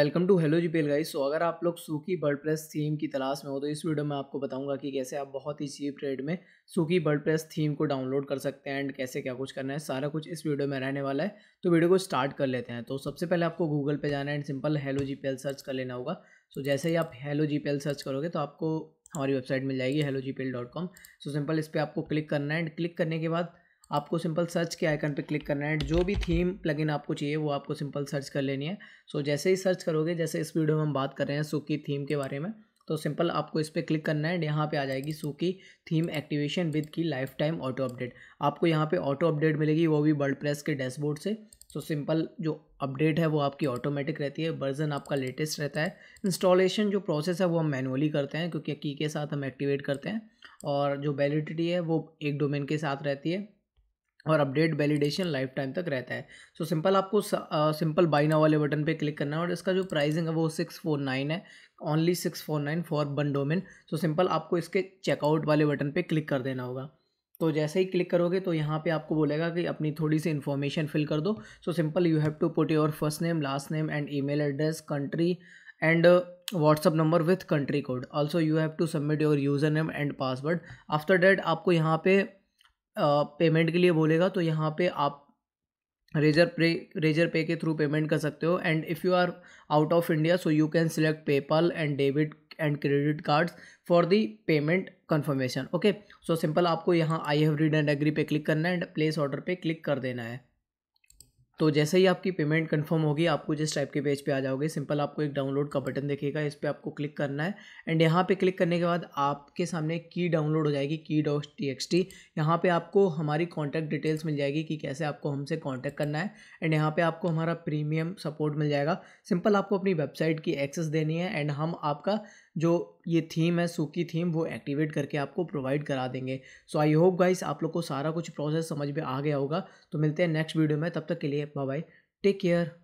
Welcome to hello G पेल guys so अगर आप लोग सूखी बर्ड प्रेस थीम की तलाश में हो तो इस वीडियो में आपको बताऊंगा कि कैसे आप बहुत ही चीप रेट में सूखी बर्ड प्रेस थीम को डाउनलोड कर सकते हैं एंड कैसे क्या कुछ करना है सारा कुछ इस वीडियो में रहने वाला है तो वीडियो को स्टार्ट कर लेते हैं तो सबसे पहले आपको गूगल पर जाना है and simple hello G search कर लेना होगा सो so, जैसे ही आप हेलो जी सर्च करोगे तो आपको हमारी वेबसाइट मिल जाएगी हेलो जी सो सिंपल इस पर आपको क्लिक करना है एंड क्लिक करने के बाद आपको सिंपल सर्च के आइकन पर क्लिक करना है जो भी थीम प्लगइन आपको चाहिए वो आपको सिंपल सर्च कर लेनी है सो so, जैसे ही सर्च करोगे जैसे इस वीडियो में हम बात कर रहे हैं सूखी थीम के बारे में तो सिंपल आपको इस पर क्लिक करना है यहाँ पे आ जाएगी सूखी theme activation with key life time auto update आपको यहाँ पे ऑटो अपडेट मिलेगी वो भी वर्ल्ड के डैशबोर्ड से सो so, सिंपल जो अपडेट है वो आपकी ऑटोमेटिक रहती है वर्जन आपका लेटेस्ट रहता है इंस्टॉलेशन जो प्रोसेस है वो हम मैनुअली करते हैं क्योंकि की के साथ हम एक्टिवेट करते हैं और जो वैलिडिटी है वो एक डोमेन के साथ रहती है और अपडेट वैलिडेशन लाइफ टाइम तक रहता है सो so, सिंपल आपको सिंपल बाई नाउ वाले बटन पे क्लिक करना है और इसका जो प्राइसिंग है वो सिक्स फोर नाइन है only six four nine for one domain so simple आपको इसके चेकआउट वाले बटन पे क्लिक कर देना होगा तो जैसे ही क्लिक करोगे तो यहाँ पे आपको बोलेगा कि अपनी थोड़ी सी इन्फॉर्मेशन फिल कर दो so simple you have to put your first name last name and e address country and WhatsApp number with country code also you have to submit your user name and password after that आपको यहाँ पे payment के लिए बोलेगा तो यहाँ पे आप रेजर पे रेजर पे के थ्रू पेमेंट कर सकते हो and if you are out of India so you can select PayPal and debit and credit cards for the payment confirmation okay so simple आपको यहाँ I have read and agree पे click करना है and place order पे click कर देना है तो जैसे ही आपकी पेमेंट कंफर्म होगी आपको जिस टाइप के पेज पे आ जाओगे सिंपल आपको एक डाउनलोड का बटन देखेगा इस पर आपको क्लिक करना है एंड यहाँ पे क्लिक करने के बाद आपके सामने की डाउनलोड हो जाएगी की डॉट टी एक्स टी यहाँ पर आपको हमारी कॉन्टैक्ट डिटेल्स मिल जाएगी कि कैसे आपको हमसे कॉन्टैक्ट करना है एंड यहाँ पर आपको हमारा प्रीमियम सपोर्ट मिल जाएगा सिंपल आपको अपनी वेबसाइट की एक्सेस देनी है एंड हम आपका जो ये थीम है सूखी थीम वो एक्टिवेट करके आपको प्रोवाइड करा देंगे सो आई होप गाइस आप लोग को सारा कुछ प्रोसेस समझ में आ गया होगा तो मिलते हैं नेक्स्ट वीडियो में तब तक के लिए Bye bye. Take care.